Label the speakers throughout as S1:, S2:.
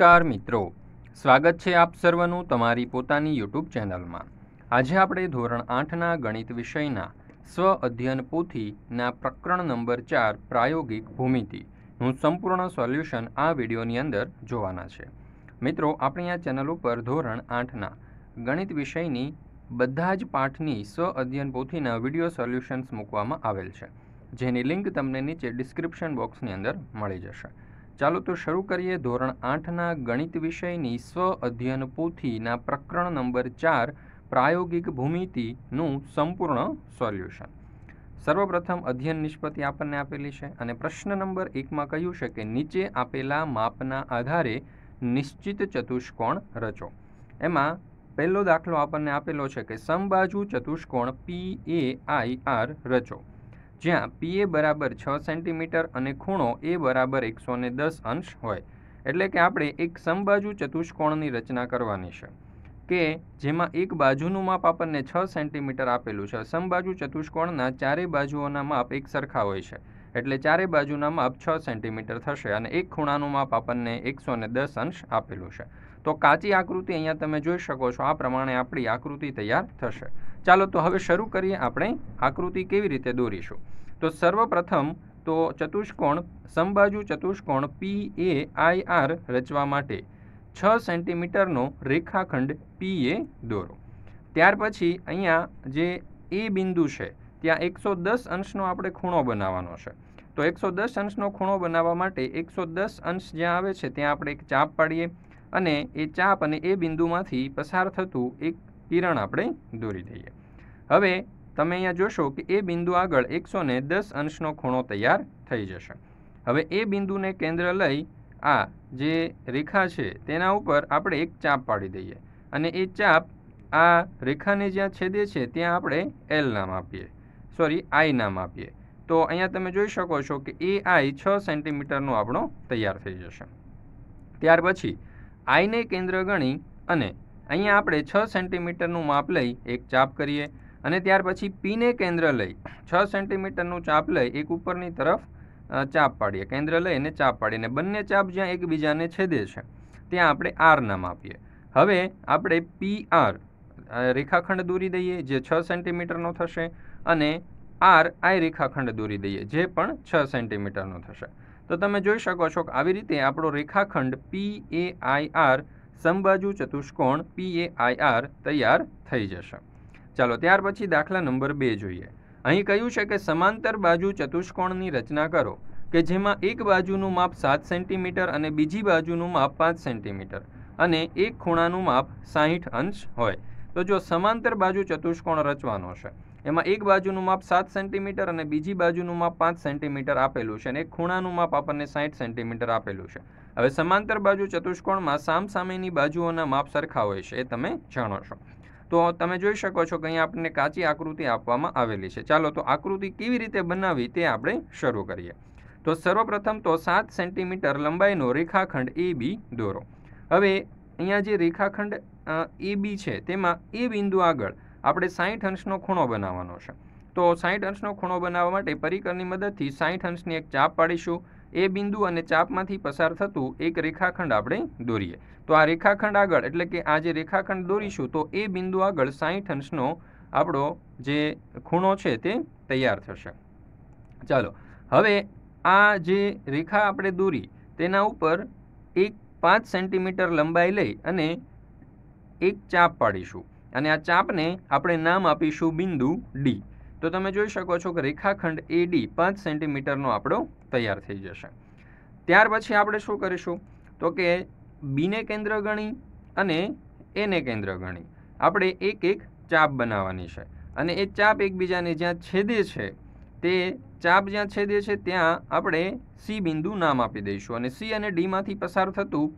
S1: નમસ્કાર મિત્રો સ્વાગત છે આપ સર્વનું તમારી પોતાની યુટ્યુબ ચેનલમાં આજે આપણે ધોરણ આઠના ગણિત વિષયના સ્વ અધ્યયન પોથીના પ્રકરણ નંબર ચાર પ્રાયોગિક ભૂમિતિનું સંપૂર્ણ સોલ્યુશન આ વિડીયોની અંદર જોવાના છે મિત્રો આપણે આ ચેનલ ઉપર ધોરણ આઠના ગણિત વિષયની બધા જ પાઠની સ્વ અધ્યયન પોથીના વિડીયો સોલ્યુશન્સ મૂકવામાં આવેલ છે જેની લિંક તમને નીચે ડિસ્ક્રિપ્શન બોક્સની અંદર મળી જશે ચાલો તો શરૂ કરીએ ધોરણ આઠના ગણિત વિષયની સ્વ અધ્યયન પોથીના પ્રકરણ નંબર ચાર પ્રાયોગિક ભૂમિતિનું સંપૂર્ણ સોલ્યુશન સર્વપ્રથમ અધ્યયન નિષ્પત્તિ આપણને આપેલી છે અને પ્રશ્ન નંબર એકમાં કહ્યું છે કે નીચે આપેલા માપના આધારે નિશ્ચિત ચતુષ્કોણ રચો એમાં પહેલો દાખલો આપણને આપેલો છે કે સમબાજુ ચતુષ્કોણ પી એ આઈ આર રચો જ્યાં પીએ બરાબર છ સેન્ટીમીટર અને ખૂણો એ બરાબર એકસો દસ અંશ હોય એટલે કે આપણે એક સમબાજુ ચતુષ્કોણની રચના કરવાની છે કે જેમાં એક બાજુનું માપ આપણને છ સેન્ટીમીટર આપેલું છે સમબાજુ ચતુષ્કોણના ચારે બાજુઓના માપ એક સરખા હોય છે એટલે ચારે બાજુના માપ છ સેન્ટીમીટર થશે અને એક ખૂણાનું માપ આપણને એકસો ને દસ અંશ આપેલું છે તો કાચી આકૃતિ અહીંયા તમે જોઈ શકો છો આ પ્રમાણે આપણી આકૃતિ તૈયાર થશે ચાલો તો હવે શરૂ કરીએ આપણે આકૃતિ કેવી રીતે દોરીશું તો સર્વપ્રથમ તો ચતુષ્કોણ સમબાજુ ચતુષ્કોણ પી એ આઈ આર રચવા માટે છ સેન્ટીમીટરનો રેખાખંડ પી એ દોરો ત્યાર પછી અહીંયા જે એ બિંદુ છે ત્યાં એકસો દસ અંશનો આપણે ખૂણો બનાવવાનો છે તો એકસો દસ અંશનો ખૂણો બનાવવા માટે એકસો દસ અંશ જ્યાં આવે છે ત્યાં આપણે એક ચાપ પાડીએ અને એ ચાપ અને એ બિંદુમાંથી પસાર થતું એક કિરણ આપણે દોરી દઈએ હવે તમે અહીંયા જોશો કે એ બિંદુ આગળ એકસો દસ અંશનો ખૂણો તૈયાર થઈ જશે હવે એ બિંદુને કેન્દ્ર લઈ આ જે રેખા છે તેના ઉપર આપણે એક ચાપ પાડી દઈએ અને એ ચાપ આ રેખાને જ્યાં છેદે છે ત્યાં આપણે એલ નામ આપીએ સોરી આઈ નામ આપીએ તો અહીંયા તમે જોઈ શકો છો કે એ આઈ છ સેન્ટીમીટરનો આપણો તૈયાર થઈ જશે ત્યાર પછી આઈને કેન્દ્ર ગણી અને અહીંયા આપણે છ સેન્ટીમીટરનું માપ લઈ એક ચાપ કરીએ અને ત્યાર પછી પીને કેન્દ્ર લઈ છ સેન્ટીમીટરનું ચાપ લઈ એક ઉપરની તરફ ચાપ પાડીએ કેન્દ્ર લઈ અને ચાપ પાડીને બંને ચાપ જ્યાં એકબીજાને છેદે છે ત્યાં આપણે આરના માપીએ હવે આપણે પી આર રેખાખંડ દોરી દઈએ જે છ સેન્ટીમીટરનો થશે અને આર આઈ રેખાખંડ દોરી દઈએ જે પણ છ સેન્ટીમીટરનો થશે તો તમે જોઈ શકો છો કે આવી રીતે આપણો રેખાખંડ પી એ આઈ આર સમબાજુ ચતુષ્કોણ પીએઆઈઆર તૈયાર થઈ જશે ચાલો ત્યાર પછી દાખલા નંબર બે જોઈએ અહીં કહ્યું છે કે સમાંતર બાજુ ચતુષ્કોણની રચના કરો કે જેમાં એક બાજુનું માપ સાત સેન્ટીમીટર અને બીજી બાજુનું માપ પાંચ સેન્ટીમીટર અને એક ખૂણાનું માપ સાહીઠ અંશ હોય તો જો સમાંતર બાજુ ચતુષ્કોણ રચવાનો છે એમાં એક બાજુનું માપ સાત સેન્ટીમીટર અને બીજી બાજુનું માપ પાંચ સેન્ટીમીટર આપેલું છે અને એક ખૂણાનું માપ આપણને સાહીઠ સેન્ટીમીટર આપેલું છે હવે સમાંતર બાજુ ચતુષ્કોણમાં સામ સામેની બાજુઓના માપ સરખા હોય છે એ તમે જાણો છો તો તમે જોઈ શકો છો કે અહીંયા આપણને કાચી આકૃતિ આપવામાં આવેલી છે ચાલો તો આકૃતિ કેવી રીતે બનાવવી તે આપણે શરૂ કરીએ તો સર્વપ્રથમ તો સાત સેન્ટીમીટર લંબાઈનો રેખાખંડ એ બી દોરો હવે અહીંયા જે રેખાખંડ એ બી છે તેમાં એ બિંદુ આગળ આપણે સાઠ અંશનો ખૂણો બનાવવાનો છે તો સાહીઠ અંશનો ખૂણો બનાવવા માટે પરિકરની મદદથી સાઠ અંશની એક ચાપ પાડીશું એ બિંદુ અને ચાપમાંથી પસાર થતું એક રેખાખંડ આપણે દોરીએ તો આ રેખાખંડ આગળ એટલે કે આ જે રેખાખંડ દોરીશું તો એ બિંદુ આગળ સાહીઠ અંશનો આપણો જે ખૂણો છે તે તૈયાર થશે ચાલો હવે આ જે રેખા આપણે દોરી તેના ઉપર એક પાંચ સેન્ટીમીટર લંબાઈ લઈ અને એક ચાપ પાડીશું અને આ ચાપને આપણે નામ આપીશું બિંદુ ડી તો તમે જોઈ શકો છો કે રેખાખંડ એ ડી પાંચ સેન્ટીમીટરનો આપણો તૈયાર થઈ જશે ત્યાર પછી આપણે શું કરીશું તો કે બીને કેન્દ્ર ગણી અને એને કેન્દ્ર ગણી આપણે એક એક ચાપ બનાવવાની છે અને એ ચાપ એકબીજાને જ્યાં છેદે છે તે ચાપ જ્યાં છેદે છે ત્યાં આપણે સી બિંદુ નામ આપી દઈશું અને સી અને ડીમાંથી પસાર થતું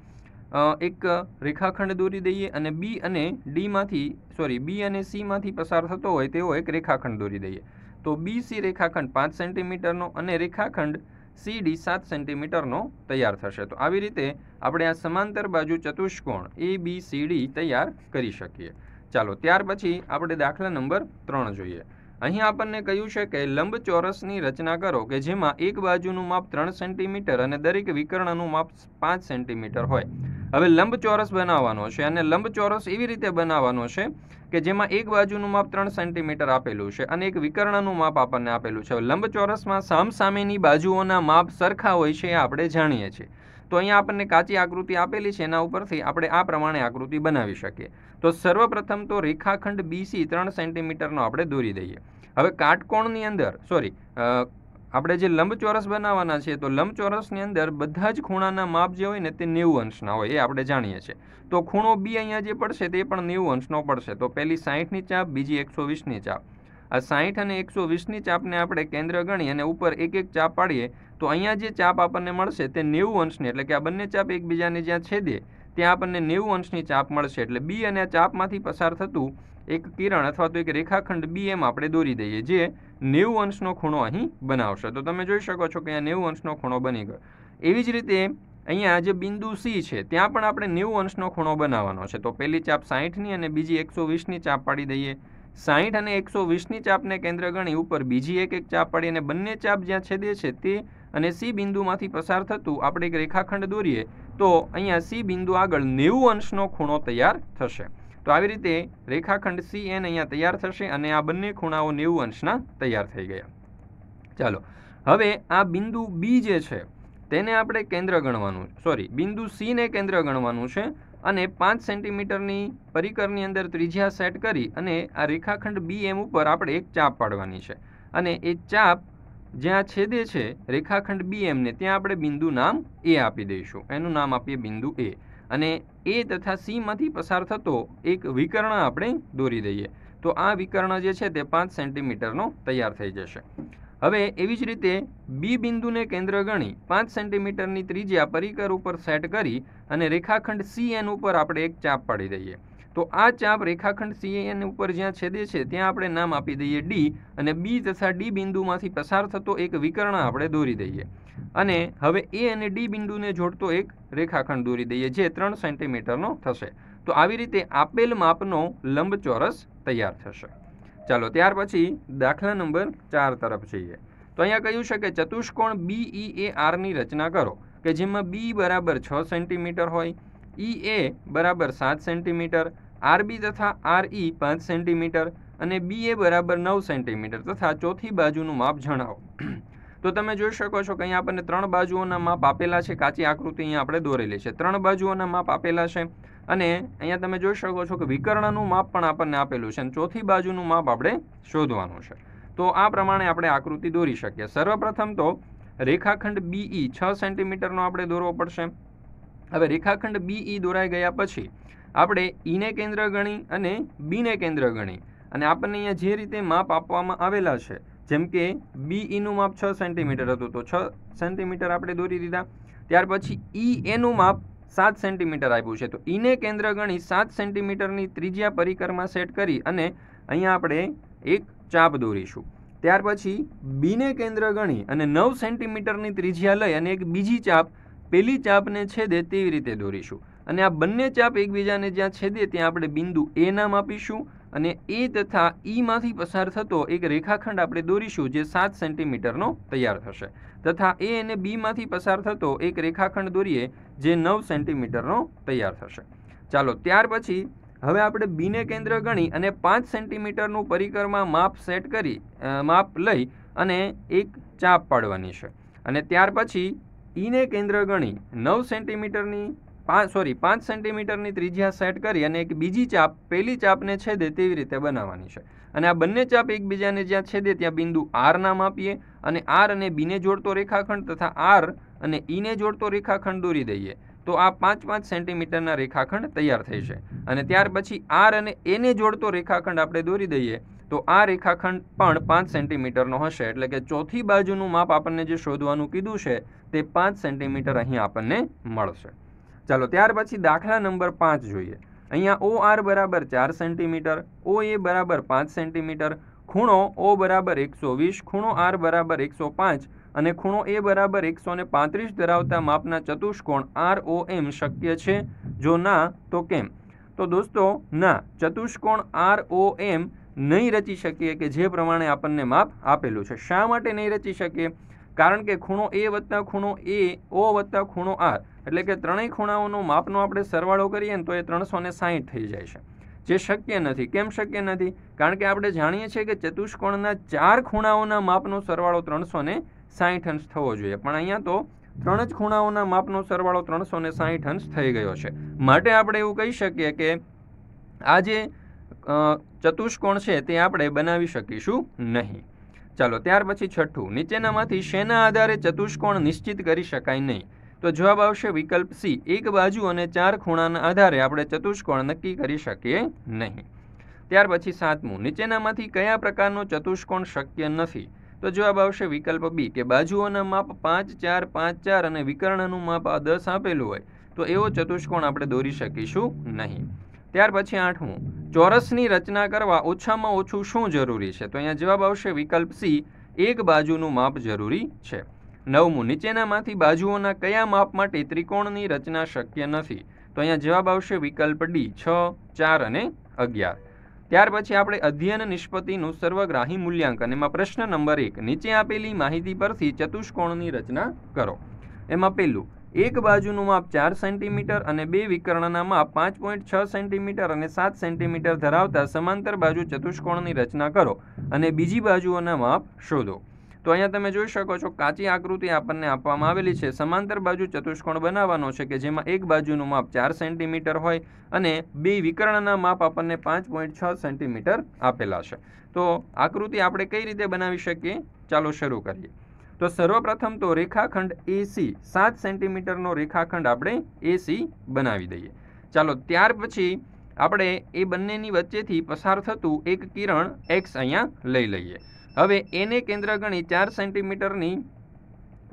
S1: એક રેખાખંડ દોરી દઈએ અને બી અને ડીમાંથી સોરી બી અને સીમાંથી પસાર થતો હોય તેવો એક રેખાખંડ દોરી દઈએ તો બી સી રેખાખંડ પાંચ સેન્ટીમીટરનો અને રેખાખંડ સી ડી સાત સેન્ટીમીટરનો તૈયાર થશે તો આવી રીતે આપણે આ સમાંતર બાજુ ચતુષ્કોણ એ બી સી ડી તૈયાર કરી શકીએ ચાલો ત્યાર પછી આપણે દાખલા નંબર ત્રણ જોઈએ અહીં આપણને કહ્યું છે કે લંબ ચોરસની રચના કરો કે જેમાં એક બાજુનું માપ ત્રણ સેન્ટીમીટર અને દરેક વિકર્ણનું માપ પાંચ સેન્ટીમીટર હોય હવે લંબચોરસ બનાવવાનો છે અને લંબચોરસ એવી રીતે બનાવવાનો છે કે જેમાં એક બાજુનું માપ ત્રણ સેન્ટીમીટર આપેલું છે અને એક વિકર્ણનું માપ આપણને આપેલું છે લંબચોરસમાં સામસામેની બાજુઓના માપ સરખા હોય છે એ આપણે જાણીએ છીએ તો અહીંયા આપણને કાચી આકૃતિ આપેલી છે એના ઉપરથી આપણે આ પ્રમાણે આકૃતિ બનાવી શકીએ તો સર્વપ્રથમ તો રેખાખંડ બીસી ત્રણ સેન્ટીમીટરનો આપણે દોરી દઈએ હવે કાટકોણની અંદર સોરી આપણે જે લંબચોરસ બનાવવાના છે તો લંબચોરસની અંદર બધા જ ખૂણાના માપ જે હોય ને તે નેવું અંશના હોય એ આપણે જાણીએ છીએ તો ખૂણો બી અહીંયા જે પડશે તે પણ નેવું અંશનો પડશે તો પહેલી સાહીઠની ચાપ બીજી એકસો વીસની ચાપ આ સાહીઠ અને એકસો વીસની ચાપને આપણે કેન્દ્ર ગણી અને ઉપર એક એક ચાપ પાડીએ તો અહીંયા જે ચાપ આપણને મળશે તે નેવું અંશની એટલે કે આ બંને ચાપ એકબીજાને જ્યાં છેદે ત્યાં આપણને નેવું અંશની ચાપ મળશે એટલે બી અને આ ચાપમાંથી પસાર થતું એક કિરણ અથવા તો એક રેખાખંડ બી એમ આપણે દોરી દઈએ જે નેવું અંશનો ખૂણો અહીં બનાવશે તો તમે જોઈ શકો છો કે અહીંયા નેવું અંશનો ખૂણો બની ગયો એવી જ રીતે અહીંયા જે બિંદુ સી છે ત્યાં પણ આપણે નેવું અંશનો ખૂણો બનાવવાનો છે તો પહેલી ચાપ સાહીઠની અને બીજી એકસો વીસની ચાપ પાડી દઈએ સાહીઠ અને એકસો વીસની ચાપને કેન્દ્ર ગણી ઉપર બીજી એક એક ચાપ પાડી અને બંને ચાપ જ્યાં છેદે છે તે અને સી બિંદુમાંથી પસાર થતું આપણે એક રેખાખંડ દોરીએ તો અહીંયા સી બિંદુ આગળ નેવું અંશનો ખૂણો તૈયાર થશે તો આવી રીતે રેખાખંડ સી એન અહીંયા તૈયાર થશે અને આ બંને ખૂણાઓ નેવું અંશના તૈયાર થઈ ગયા ચાલો હવે આ બિંદુ બી જે છે તેને આપણે કેન્દ્ર ગણવાનું સોરી બિંદુ સીને કેન્દ્ર ગણવાનું છે અને પાંચ સેન્ટીમીટરની પરિકરની અંદર ત્રિજ્યા સેટ કરી અને આ રેખાખંડ બી એમ ઉપર આપણે એક ચાપ પાડવાની છે અને એ ચાપ જ્યાં છેદે છે રેખાખંડ બી એમને ત્યાં આપણે બિંદુ નામ એ આપી દઈશું એનું નામ આપીએ બિંદુ એ અને એ તથા સીમાંથી પસાર થતો એક વિકર્ણ આપણે દોરી દઈએ તો આ વિકર્ણ જે છે તે પાંચ સેન્ટીમીટરનો તૈયાર થઈ જશે હવે એવી જ રીતે બી બિંદુને કેન્દ્ર ગણી પાંચ સેન્ટીમીટરની ત્રિજ્યા પરિકર ઉપર સેટ કરી અને રેખાખંડ સી એન ઉપર આપણે એક ચાપ પાડી દઈએ તો આ ચાપ રેખાખંડ સીએન ઉપર જ્યાં છેદે છે ત્યાં આપણે નામ આપી દઈએ ડી અને બી તથા ડી બિંદુમાંથી પસાર થતો એક વિકર્ણ આપણે દોરી દઈએ અને હવે એ અને ડી બિંદુને જોડતો એક રેખાખંડ દોરી દઈએ જે ત્રણ સેન્ટીમીટરનો થશે તો આવી રીતે આપેલ માપનો લંબચોરસ તૈયાર થશે ચાલો ત્યાર પછી દાખલા નંબર ચાર તરફ જઈએ તો અહીંયા કહ્યું છે કે ચતુષ્કોણ બી બીઈ એ આરની રચના કરો કે જેમાં બી બરાબર છ સેન્ટીમીટર હોય ઈ e, એ બરાબર સાત સેન્ટીમીટર આરબી તથા આરઈ e પાંચ સેન્ટીમીટર અને બી એ બરાબર નવ સેન્ટીમીટર તથા ચોથી બાજુનું માપ જણાવો તો તમે જોઈ શકો છો કે અહીંયા આપણને ત્રણ બાજુઓના માપ આપેલા છે કાચી આકૃતિ અહીંયા આપણે દોરેલી છે ત્રણ બાજુઓના માપ આપેલા છે અને અહીંયા તમે જોઈ શકો છો કે વિકર્ણનું માપ પણ આપણને આપેલું છે અને ચોથી બાજુનું માપ આપણે શોધવાનું છે તો આ પ્રમાણે આપણે આકૃતિ દોરી શકીએ સર્વપ્રથમ તો રેખાખંડ બીઈ e છ સેન્ટીમીટરનો આપણે દોરવો પડશે હવે રેખાખંડ બીઈ e દોરાઈ ગયા પછી આપણે ઈને e કેન્દ્ર ગણી અને બીને કેન્દ્ર ગણી અને આપણને અહીંયા જે રીતે માપ આપવામાં આવેલા છે જેમ કે બી ઈનું e માપ છ સેન્ટીમીટર હતું તો છ સેન્ટીમીટર આપણે દોરી દીધા ત્યાર પછી ઈ e એનું માપ સાત સેન્ટીમીટર આપ્યું છે તો ઈને e કેન્દ્ર ગણી સાત સેન્ટીમીટરની ત્રિજ્યા પરિક્રમા સેટ કરી અને અહીંયા આપણે એક ચાપ દોરીશું ત્યાર પછી બીને કેન્દ્ર ગણી અને નવ સેન્ટીમીટરની ત્રિજ્યા લઈ અને એક બીજી ચાપ પેલી ચાપને છેદે તેવી રીતે દોરીશું અને આ બંને ચાપ એકબીજાને જ્યાં છેદે ત્યાં આપણે બિંદુ એ નામ આપીશું અને એ તથા ઈમાંથી e પસાર થતો એક રેખાખંડ આપણે દોરીશું જે સાત સેન્ટીમીટરનો તૈયાર થશે તથા એ અને બીમાંથી પસાર થતો એક રેખાખંડ દોરીએ જે નવ સેન્ટીમીટરનો તૈયાર થશે ચાલો ત્યાર પછી હવે આપણે બીને કેન્દ્ર ગણી અને પાંચ સેન્ટીમીટરનું પરિકરમાં માપ સેટ કરી માપ લઈ અને એક ચાપ પાડવાની છે અને ત્યાર પછી ઈને e કેન્દ્ર ગણી નવ સેન્ટીમીટરની પાંચ સોરી પાંચ સેન્ટીમીટરની ત્રિજ્યા સેટ કરી અને એક બીજી ચાપ પહેલી ચાપને છેદે તેવી રીતે બનાવવાની છે અને આ બંને ચાપ એકબીજાને જ્યાં છેદે ત્યાં બિંદુ આર નામ આપીએ અને આર અને બીને જોડતો રેખાખંડ તથા આર અને ઈને e જોડતો રેખાખંડ દોરી દઈએ તો આ પાંચ પાંચ સેન્ટીમીટરના રેખાખંડ તૈયાર થઈ છે અને ત્યાર પછી આર અને એને જોડતો રેખાખંડ આપણે દોરી દઈએ તો આ રેખાખંડ પણ પાંચ સેન્ટીમીટરનો હશે એટલે કે ચોથી બાજુનું માપ આપણને જે શોધવાનું કીધું છે તે પાંચ સેન્ટીમીટર અહીં આપણને મળશે ચાલો ત્યાર પછી દાખલા નંબર પાંચ જોઈએ અહીંયા ઓ આર બરાબર ચાર સેન્ટીમીટર ઓ એ બરાબર પાંચ સેન્ટીમીટર ખૂણો ઓ બરાબર એકસો વીસ ખૂણો આર બરાબર એકસો પાંચ અને ખૂણો એ બરાબર એકસો ને પાંત્રીસ ધરાવતા માપના ચતુષ્કોણ આર ઓ એમ શક્ય છે જો ના તો કેમ તો દોસ્તો ના ચતુષ્કોણ આર ઓ એમ નહીં રચી શકીએ કે જે પ્રમાણે આપણને માપ આપેલું છે શા માટે નહીં રચી શકીએ કારણ કે ખૂણો એ વત્તા ખૂણો એ ઓ વત્તા ખૂણો આર એટલે કે ત્રણેય ખૂણાઓનો માપનો આપણે સરવાળો કરીએ ને તો એ ત્રણસો ને સાહીઠ થઈ જાય છે જે શક્ય નથી કેમ શક્ય નથી કારણ કે આપણે જાણીએ છીએ કે ચતુષ્કોણના ચાર ખૂણાઓના માપનો સરવાળો ત્રણસો ને સાહીઠ અંશ થવો જોઈએ પણ અહીંયા તો ત્રણ જ ખૂણાઓના માપનો સરવાળો ત્રણસો ને સાહીઠ અંશ થઈ ગયો છે માટે આપણે એવું કહી શકીએ કે આ જે ચતુષ્કોણ છે તે આપણે બનાવી શકીશું નહીં ચાલો ત્યાર પછી છઠ્ઠું નીચેનામાંથી શેના આધારે ચતુષ્કોણ નિશ્ચિત કરી શકાય નહીં તો જવાબ આવશે વિકલ્પ સી એક બાજુ અને ચાર ખૂણાના આધારે આપણે ચતુષ્કોણ નક્કી કરી શકીએ નહીં ત્યાર પછી સાતમું નીચેનામાંથી કયા પ્રકારનો ચતુષ્કોણ શક્ય નથી તો જવાબ આવશે વિકલ્પ બી કે બાજુઓના માપ પાંચ ચાર પાંચ ચાર અને વિકર્ણનું માપ આ દસ આપેલું હોય તો એવો ચતુષ્કોણ આપણે દોરી શકીશું નહીં ત્યાર પછી આઠમું ચોરસની રચના કરવા ઓછામાં ઓછું શું જરૂરી છે તો અહીંયા જવાબ આવશે વિકલ્પ સી એક બાજુનું માપ જરૂરી છે નવમું નીચેનામાંથી બાજુઓના કયા માપ માટે ત્રિકોણની રચના શક્ય નથી તો અહીંયા જવાબ આવશે વિકલ્પ ડી છ ચાર અને અગિયાર ત્યાર પછી આપણે અધ્યયન નિષ્પત્તિનું સર્વગ્રાહી મૂલ્યાંકન એમાં પ્રશ્ન નંબર એક નીચે આપેલી માહિતી પરથી ચતુષ્કોણની રચના કરો એમાં પહેલું એક બાજુનું માપ ચાર સેન્ટીમીટર અને બે વિકર્ણના માપ પાંચ પોઈન્ટ છ સેન્ટીમીટર અને સાત સેન્ટીમીટર ધરાવતા સમાંતર બાજુ ચતુષ્કોણની રચના કરો અને બીજી બાજુઓના માપ શોધો તો અહીંયા તમે જોઈ શકો છો કાચી આકૃતિ આપણને આપવામાં આવેલી છે સમાંતર બાજુ ચતુષ્કોણ બનાવવાનો છે કે જેમાં એક બાજુનું માપ ચાર સેન્ટીમીટર હોય અને બે વિકર્ણના માપ આપણને પાંચ પોઈન્ટ છ સેન્ટીમીટર આપેલા છે તો આકૃતિ આપણે કઈ રીતે બનાવી શકીએ ચાલો શરૂ કરીએ તો સર્વપ્રથમ તો રેખાખંડ એસી સાત સેન્ટીમીટરનો રેખાખંડ આપણે એસી બનાવી દઈએ ચાલો ત્યાર પછી આપણે એ બંનેની વચ્ચેથી પસાર થતું એક કિરણ એક્સ અહીંયા લઈ લઈએ હવે એને કેન્દ્ર ગણી ચાર સેન્ટીમીટરની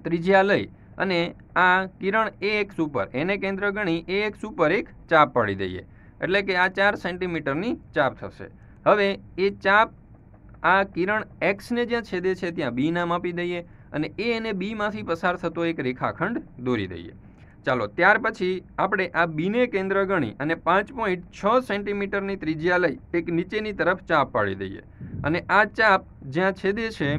S1: ત્રિજ્યા લઈ અને આ કિરણ એ એક્સ ઉપર એને કેન્દ્ર ગણી એ એક્સ ઉપર એક ચાપ પાડી દઈએ એટલે કે આ ચાર સેન્ટીમીટરની ચાપ થશે હવે એ ચાપ આ કિરણ એક્સને જ્યાં છેદે છે ત્યાં બી નામ આપી દઈએ અને એ એને બીમાંથી પસાર થતો એક રેખાખંડ દોરી દઈએ ચાલો ત્યાર પછી આપણે આ બીને કેન્દ્ર ગણી અને પાંચ પોઈન્ટ છ સેન્ટીમીટરની ત્રિજ્યા લઈ એક નીચેની તરફ ચાપ પાડી દઈએ અને આ ચાપ જ્યાં છેદે છે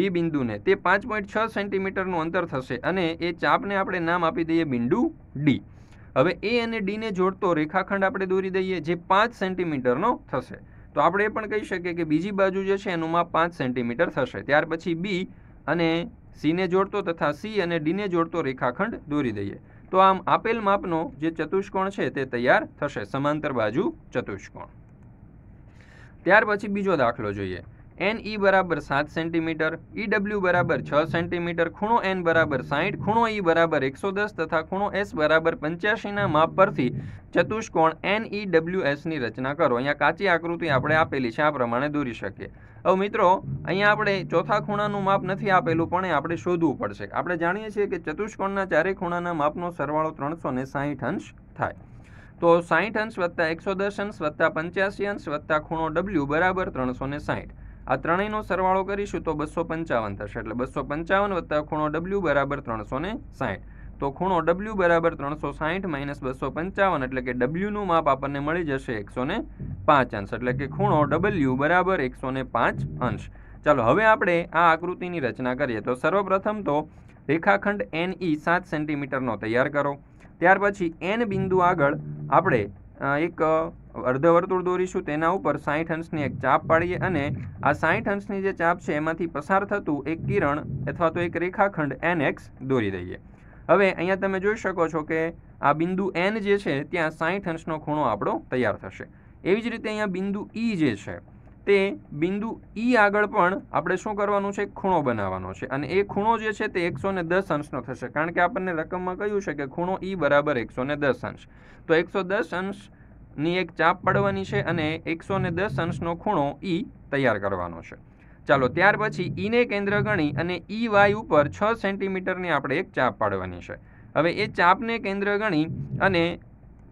S1: બી બિંદુને તે પાંચ પોઈન્ટ છ સેન્ટીમીટરનું અંતર થશે અને એ ચાપને આપણે નામ આપી દઈએ બિંદુ ડી હવે એ અને ડીને જોડતો રેખાખંડ આપણે દોરી દઈએ જે પાંચ સેન્ટીમીટરનો થશે તો આપણે એ પણ કહી શકીએ કે બીજી બાજુ જે છે એનું માપ પાંચ સેન્ટીમીટર થશે ત્યાર પછી બી અને સીને જોડતો તથા સી અને ડીને જોડતો રેખાખંડ દોરી દઈએ તો આમ આપેલ માપનો જે ચતુષ્કોણ છે તે તૈયાર થશે સમાંતર બાજુ ચતુષ્કોણ ત્યાર પછી બીજો દાખલો જોઈએ એન ઈ e બરાબર સાત સેન્ટીમીટર ઈ e ડબલ્યુ બરાબર છ સેન્ટીમીટર ખૂણો એન બરાબર સાહીઠ ખૂણો ઈ e બરાબર એકસો દસ તથા ખૂણો એસ બરાબર પંચ્યાસીના માપ પરથી ચતુષ્કોણ એન ઈ ડબલ્યુ એસની રચના કરો અહીંયા કાચી આકૃતિ આપણે આપેલી છે આ પ્રમાણે દોરી શકીએ હવે મિત્રો અહીંયા આપણે ચોથા ખૂણાનું માપ નથી આપેલું પણ આપણે શોધવું પડશે આપણે જાણીએ છીએ કે ચતુષ્કોણના ચારે ખૂણાના માપનો સરવાળો ત્રણસો ને સાહીઠ અંશ થાય તો સાહીઠ અંશ વત્તા એકસો દસ અંશ વત્તા પંચ્યાસી અંશ વત્તા ખૂણો ડબલ્યુ બરાબર ત્રણસો ને સાહીઠ આ ત્રણેયનો સરવાળો કરીશું તો બસો પંચાવન થશે એટલે બસો પંચાવન વત્તા ખૂણો ડબલ્યુ બરાબર ત્રણસો ને સાહીઠ તો ખૂણો ડબલ્યુ બરાબર ત્રણસો સાહીઠ માઇનસ બસો પંચાવન એટલે કે ડબલ્યુનું માપ આપણને મળી જશે એકસો ને પાંચ અંશ એટલે કે ખૂણો ડબલ્યુ બરાબર એકસો પાંચ અંશ ચાલો હવે આપણે આ આકૃતિની રચના કરીએ તો સર્વપ્રથમ તો રેખાખંડ એન ઈ e સાત સેન્ટીમીટરનો તૈયાર કરો ત્યાર પછી એન બિંદુ આગળ આપણે એક અર્ધવર્તુળ દોરીશું તેના ઉપર સાઠ અંશની એક ચાપ પાડીએ અને આ સાઠ અંશની જે ચાપ છે એમાંથી પસાર થતું એક કિરણ અથવા તો એક રેખાખંડ એન એક્સ દોરી દઈએ હવે અહીંયા તમે જોઈ શકો છો કે આ બિંદુ એન જે છે ત્યાં સાઠ અંશનો ખૂણો આપણો તૈયાર થશે એવી જ રીતે અહીંયા બિંદુ ઈ e જે છે તે બિંદુ ઈ e આગળ પણ આપણે શું કરવાનું છે ખૂણો બનાવવાનો છે અને એ ખૂણો જે છે તે એકસો દસ અંશનો થશે કારણ કે આપણને રકમમાં કહ્યું છે કે ખૂણો ઈ e બરાબર એકસો દસ અંશ તો એકસો દસ અંશની એક ચાપ પડવાની છે અને એકસો ને દસ અંશનો ખૂણો ઈ તૈયાર કરવાનો છે ચાલો ત્યાર પછી ઈને કેન્દ્ર ગણી અને ઈ વાય ઉપર છ સેન્ટીમીટરની આપણે એક ચાપ પાડવાની છે હવે એ ચાપને કેન્દ્ર ગણી અને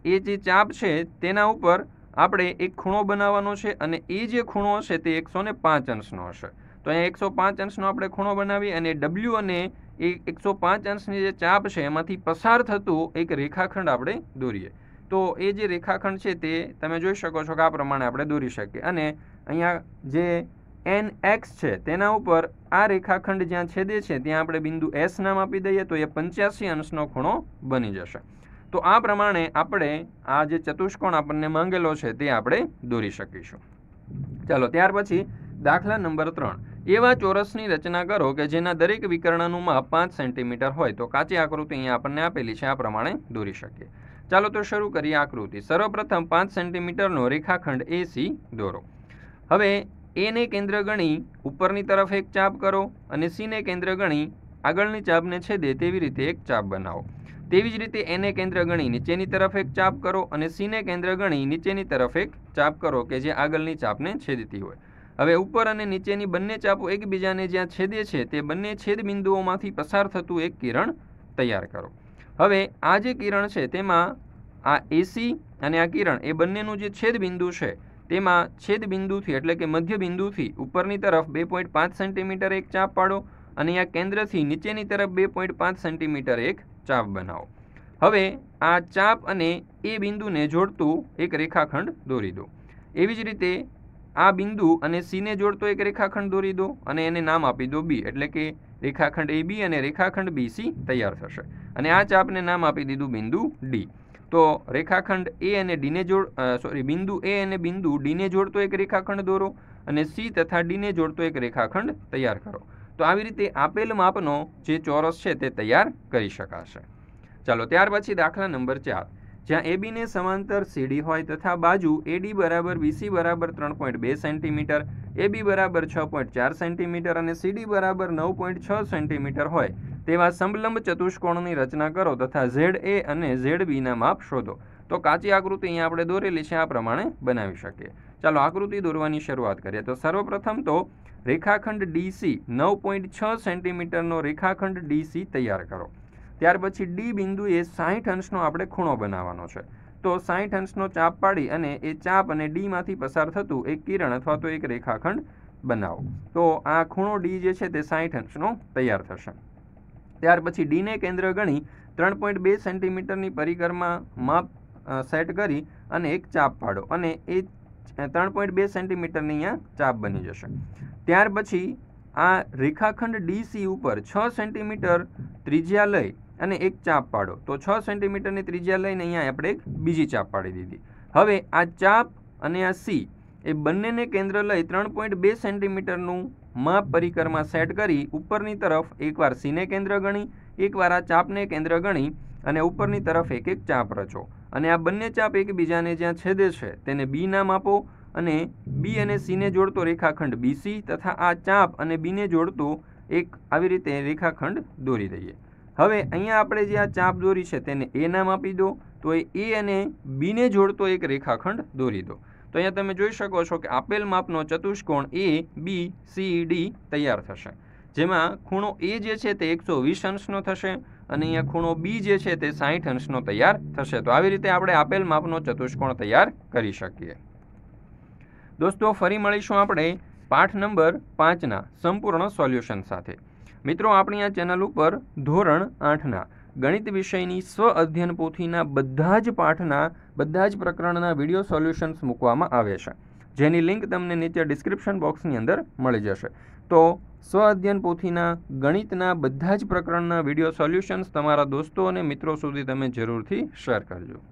S1: એ જે ચાપ છે તેના ઉપર આપણે એક ખૂણો બનાવવાનો છે અને એ જે ખૂણો હશે તે એકસો ને પાંચ અંશનો હશે તો અહીંયા એકસો પાંચ અંશનો આપણે ખૂણો બનાવી અને ડબલ્યુ અને એ એકસો પાંચ અંશની જે ચાપ છે એમાંથી પસાર થતું એક રેખાખંડ આપણે દોરીએ તો એ જે રેખાખંડ છે તે તમે જોઈ શકો છો કે આ પ્રમાણે આપણે દોરી શકીએ અને અહીંયા જે એન એક્સ છે તેના ઉપર આ રેખાખંડ જ્યાં છેદે છે ત્યાં આપણે બિંદુ એસ નામ આપી દઈએ તો એ પંચ્યાસી અંશનો ખૂણો બની જશે તો આ પ્રમાણે આપણે આ જે ચતુષ્કોણ આપણને માંગેલો છે તે આપણે દોરી શકીશું ચાલો ત્યાર પછી દાખલા નંબર ત્રણ એવા ચોરસની રચના કરો કે જેના દરેક વિકર્ણનું માપ પાંચ સેન્ટીમીટર હોય તો કાચી આકૃતિ અહીંયા આપણને આપેલી છે આ પ્રમાણે દોરી શકીએ ચાલો તો શરૂ કરીએ આકૃતિ સર્વપ્રથમ પાંચ સેન્ટીમીટરનો રેખાખંડ એ સી દોરો હવે એને કેન્દ્ર ગણી ઉપરની તરફ એક ચાપ કરો અને સીને કેન્દ્ર ગણી આગળની ચાપને છેદે તેવી રીતે એક ચાપ બનાવો તેવી જ રીતે એને કેન્દ્ર ગણી નીચેની તરફ એક ચાપ કરો અને સીને કેન્દ્ર ગણી નીચેની તરફ એક ચાપ કરો કે જે આગળની ચાપને છેદતી હોય હવે ઉપર અને નીચેની બંને ચાપો એકબીજાને જ્યાં છેદે છે તે બંને છેદ બિંદુઓમાંથી પસાર થતું એક કિરણ તૈયાર કરો હવે આ જે કિરણ છે તેમાં આ એસી અને આ કિરણ એ બંનેનું જે છેદબિંદુ છે તેમાં છેદબિંદુથી એટલે કે મધ્ય બિંદુથી ઉપરની તરફ બે પોઈન્ટ પાંચ સેન્ટીમીટર એક ચાપ પાડો અને આ કેન્દ્રથી નીચેની તરફ બે પોઈન્ટ પાંચ સેન્ટીમીટર એક ચાપ બનાવો હવે આ ચાપ અને એ બિંદુને જોડતું એક રેખાખંડ દોરી દો એવી જ રીતે આ બિંદુ અને સીને જોડતો એક રેખાખંડ દોરી દો અને એને નામ આપી દો બી એટલે કે રેખાખંડ એ બી અને રેખાખંડ બી સી તૈયાર થશે અને આ ચાપને નામ આપી દીધું બિંદુ ડી તો રેખાખંડ એ અને ડીને જોડ સોરી બિંદુ એ અને બિંદુ ડીને જોડતો એક રેખાખંડ દોરો અને સી તથા ડીને જોડતો એક રેખાખંડ તૈયાર કરો તો આવી રીતે આપેલ માપનો જે ચોરસ છે તે તૈયાર કરી શકાશે ચાલો ત્યાર પછી દાખલા નંબર ચાર જ્યાં એબીને સમાંતર સીડી હોય તથા બાજુ એડી બરાબર બીસી બરાબર ત્રણ પોઈન્ટ બે સેન્ટીમીટર એબી બરાબર છ પોઈન્ટ ચાર સેન્ટીમીટર અને સીડી બરાબર નવ પોઈન્ટ છ સેન્ટીમીટર હોય તેવા સમલંબ ચતુષ્કોણની રચના કરો તથા ઝેડ એ અને ઝેડ બીના માપ શોધો તો કાચી આકૃતિ અહીંયા આપણે દોરેલી છે આ પ્રમાણે બનાવી શકીએ ચાલો આકૃતિ દોરવાની શરૂઆત કરીએ તો સર્વપ્રથમ તો રેખાખંડ ડીસી નવ પોઈન્ટ છ સેન્ટીમીટરનો રેખાખંડ ડીસી તૈયાર કરો ત્યાર પછી ડી એ સાહીઠ અંશનો આપણે ખૂણો બનાવવાનો છે તો સાહીઠ અંશનો ચાપ પાડી અને એ ચાપ અને ડીમાંથી પસાર થતું એક કિરણ અથવા તો એક રેખાખંડ બનાવો તો આ ખૂણો ડી જે છે તે સાહીઠ અંશનો તૈયાર થશે ત્યાર પછી ડીને કેન્દ્ર ગણી ત્રણ પોઈન્ટ બે સેન્ટીમીટરની પરિક્રમા માપ સેટ કરી અને એક ચાપ પાડો અને એ ત્રણ પોઈન્ટ બે સેન્ટીમીટરની અહીંયા ચાપ બની જશે ત્યાર પછી આ રેખાખંડ ડીસી ઉપર છ સેન્ટીમીટર ત્રિજ્યા લઈ અને એક ચાપ પાડો તો છ સેન્ટીમીટરની ત્રિજ્યા લઈને અહીંયા આપણે એક બીજી ચાપ પાડી દીધી હવે આ ચાપ અને આ સી એ બંનેને કેન્દ્ર લઈ ત્રણ પોઈન્ટ બે સેન્ટીમીટરનું માપ પરિકરમાં સેટ કરી ઉપરની તરફ એકવાર સીને કેન્દ્ર ગણી એકવાર આ ચાપને કેન્દ્ર ગણી અને ઉપરની તરફ એક એક ચાપ રચો અને આ બંને ચાપ એકબીજાને જ્યાં છેદે છે તેને બી નામ આપો અને બી અને સીને જોડતો રેખાખંડ બીસી તથા આ ચાપ અને બીને જોડતો એક આવી રીતે રેખાખંડ દોરી દઈએ હવે અહીંયા આપણે જે આ ચાપ દોરી છે તેને એ નામ આપી દો તો એ એ અને બીને જોડતો એક રેખાખંડ દોરી દો તો અહીંયા તમે જોઈ શકો છો કે આપેલ માપનો ચતુષ્કોણ એ બી સી ડી તૈયાર થશે જેમાં ખૂણો એ જે છે તે એકસો વીસ અંશનો થશે અને અહીંયા ખૂણો બી જે છે તે સાહીઠ અંશનો તૈયાર થશે તો આવી રીતે આપણે આપેલ માપનો ચતુષ્કોણ તૈયાર કરી શકીએ દોસ્તો ફરી મળીશું આપણે પાઠ નંબર પાંચના સંપૂર્ણ સોલ્યુશન સાથે મિત્રો આપણી આ ચેનલ ઉપર ધોરણ આઠના ગણિત વિષયની સ્વ અધ્યયન પોથીના બધા જ પાઠના બધા જ પ્રકરણના વિડીયો સોલ્યુશન્સ મૂકવામાં આવે છે જેની લિંક તમને નીચે ડિસ્ક્રિપ્શન બોક્સની અંદર મળી જશે તો સ્વ અધ્યયન પોથીના ગણિતના બધા જ પ્રકરણના વિડીયો સોલ્યુશન્સ તમારા દોસ્તો અને મિત્રો સુધી તમે જરૂરથી શેર કરજો